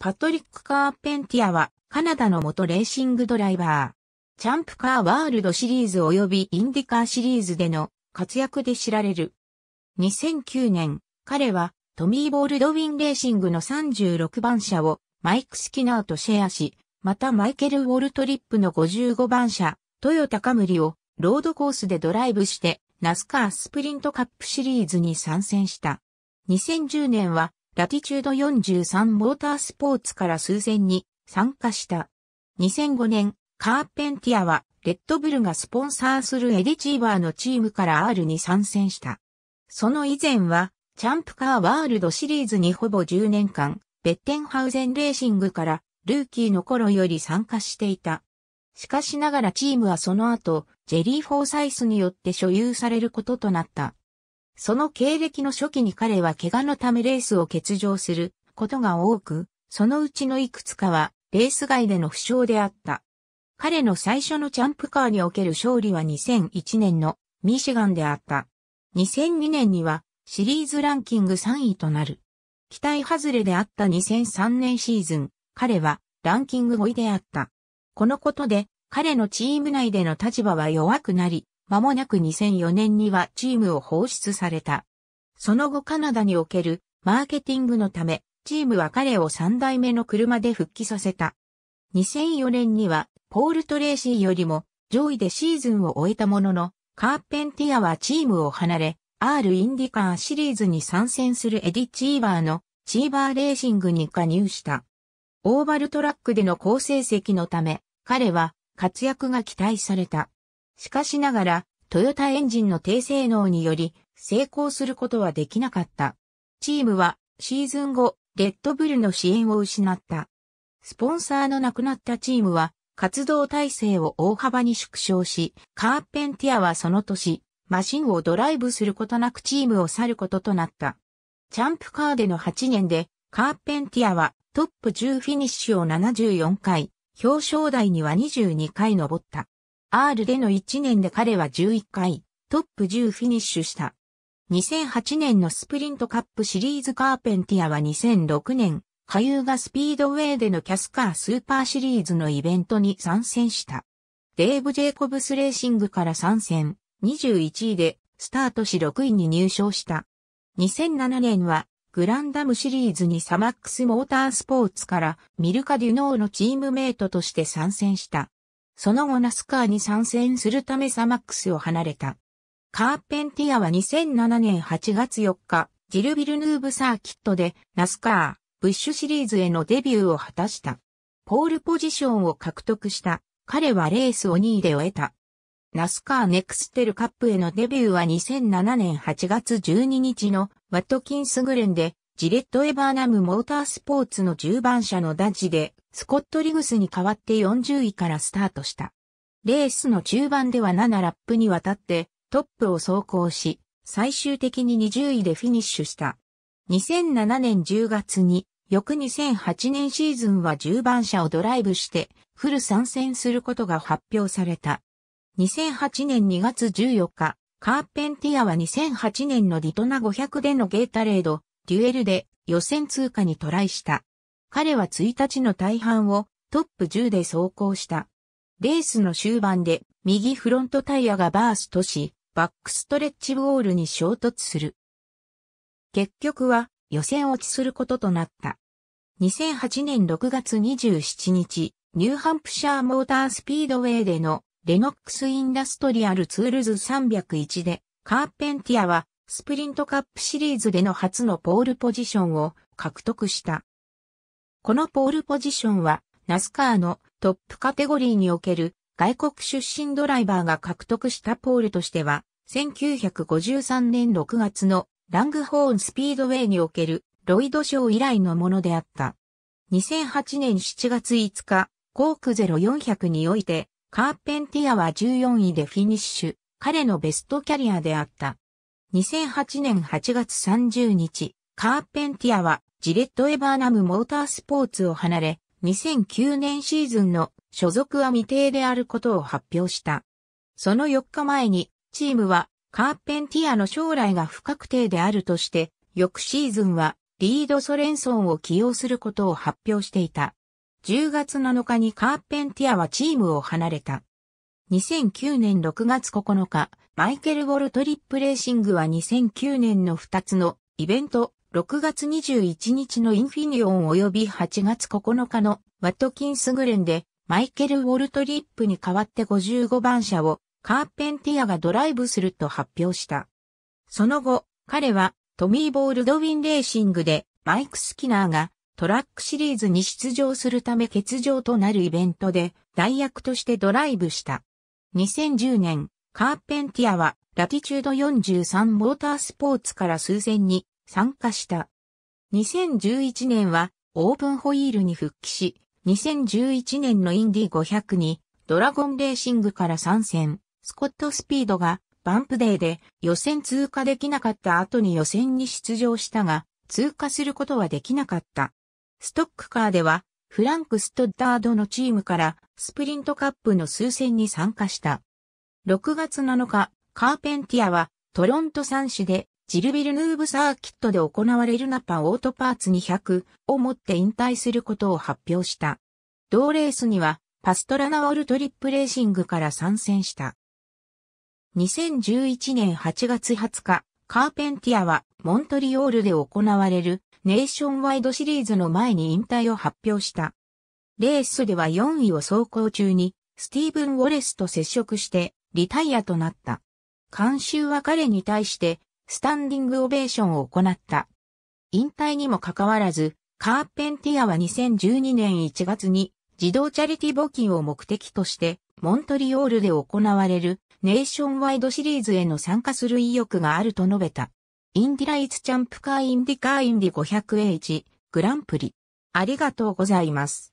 パトリック・カーペンティアは、カナダの元レーシングドライバー。チャンプカーワールドシリーズ及びインディカーシリーズでの活躍で知られる。2009年、彼はトミー・ボールドウィンレーシングの36番車をマイク・スキナーとシェアし、またマイケル・ウォルトリップの55番車、トヨタカムリをロードコースでドライブして、ナスカースプリントカップシリーズに参戦した。2010年はラティチュード43モータースポーツから数千に参加した。2005年、カーペンティアは、レッドブルがスポンサーするエディチーバーのチームから R に参戦した。その以前は、チャンプカーワールドシリーズにほぼ10年間、ベッテンハウゼンレーシングから、ルーキーの頃より参加していた。しかしながらチームはその後、ジェリー・フォーサイスによって所有されることとなった。その経歴の初期に彼は怪我のためレースを欠場することが多く、そのうちのいくつかはレース外での負傷であった。彼の最初のチャンプカーにおける勝利は2001年のミシガンであった。2002年にはシリーズランキング3位となる。期待外れであった2003年シーズン、彼はランキング5位であった。このことで彼のチーム内での立場は弱くなり、間もなく2004年にはチームを放出された。その後カナダにおけるマーケティングのため、チームは彼を3代目の車で復帰させた。2004年にはポール・トレーシーよりも上位でシーズンを終えたものの、カーペンティアはチームを離れ、R インディカーシリーズに参戦するエディ・チーバーのチーバーレーシングに加入した。オーバルトラックでの好成績のため、彼は活躍が期待された。しかしながら、トヨタエンジンの低性能により、成功することはできなかった。チームは、シーズン後、レッドブルの支援を失った。スポンサーのなくなったチームは、活動体制を大幅に縮小し、カーペンティアはその年、マシンをドライブすることなくチームを去ることとなった。チャンプカーでの8年で、カーペンティアはトップ10フィニッシュを74回、表彰台には22回上った。R での1年で彼は11回、トップ10フィニッシュした。2008年のスプリントカップシリーズカーペンティアは2006年、ユーガスピードウェイでのキャスカースーパーシリーズのイベントに参戦した。デーブ・ジェイコブスレーシングから参戦、21位でスタートし6位に入賞した。2007年はグランダムシリーズにサマックスモータースポーツからミルカ・デュノーのチームメイトとして参戦した。その後ナスカーに参戦するためサマックスを離れた。カーペンティアは2007年8月4日、ジルビルヌーブサーキットでナスカー、ブッシュシリーズへのデビューを果たした。ポールポジションを獲得した。彼はレースを2位で終えた。ナスカーネクステルカップへのデビューは2007年8月12日のワットキンスグレンでジレット・エバーナムモータースポーツの10番車のダジでスコット・リグスに代わって40位からスタートした。レースの中盤では7ラップにわたってトップを走行し、最終的に20位でフィニッシュした。2007年10月に、翌2008年シーズンは10番車をドライブしてフル参戦することが発表された。2008年2月14日、カーペンティアは2008年のディトナ500でのゲータレード、デュエルで予選通過にトライした。彼は1日の大半をトップ10で走行した。レースの終盤で右フロントタイヤがバーストし、バックストレッチウォールに衝突する。結局は予選落ちすることとなった。2008年6月27日、ニューハンプシャーモータースピードウェイでのレノックスインダストリアルツールズ301で、カーペンティアはスプリントカップシリーズでの初のポールポジションを獲得した。このポールポジションは、ナスカーのトップカテゴリーにおける外国出身ドライバーが獲得したポールとしては、1953年6月のラングホーンスピードウェイにおけるロイドショー以来のものであった。2008年7月5日、コーク0400において、カーペンティアは14位でフィニッシュ、彼のベストキャリアであった。2008年8月30日、カーペンティアはジレット・エバーナム・モータースポーツを離れ、2009年シーズンの所属は未定であることを発表した。その4日前に、チームはカーペンティアの将来が不確定であるとして、翌シーズンはリード・ソレンソンを起用することを発表していた。10月7日にカーペンティアはチームを離れた。2009年6月9日、マイケル・ウォルトリップレーシングは2009年の2つのイベント、6月21日のインフィニオン及び8月9日のワットキンスグレンでマイケル・ウォルトリップに代わって55番車をカーペンティアがドライブすると発表した。その後、彼はトミー・ボールドウィン・レーシングでマイク・スキナーがトラックシリーズに出場するため欠場となるイベントで代役としてドライブした。2010年、カーペンティアはラティチュード43モータースポーツから数千に参加した。2011年はオープンホイールに復帰し、2011年のインディ500にドラゴンレーシングから参戦。スコットスピードがバンプデーで予選通過できなかった後に予選に出場したが、通過することはできなかった。ストックカーではフランク・ストッダードのチームからスプリントカップの数戦に参加した。6月7日、カーペンティアはトロント3市でジルビルヌーブサーキットで行われるナパオートパーツ200をもって引退することを発表した。同レースにはパストラナオルトリップレーシングから参戦した。2011年8月20日、カーペンティアはモントリオールで行われるネーションワイドシリーズの前に引退を発表した。レースでは4位を走行中にスティーブン・ウォレスと接触してリタイアとなった。監修は彼に対してスタンディングオベーションを行った。引退にもかかわらず、カーペンティアは2012年1月に自動チャリティ募金を目的として、モントリオールで行われるネーションワイドシリーズへの参加する意欲があると述べた。インディライツチャンプカーインディカーインディ 500H グランプリ。ありがとうございます。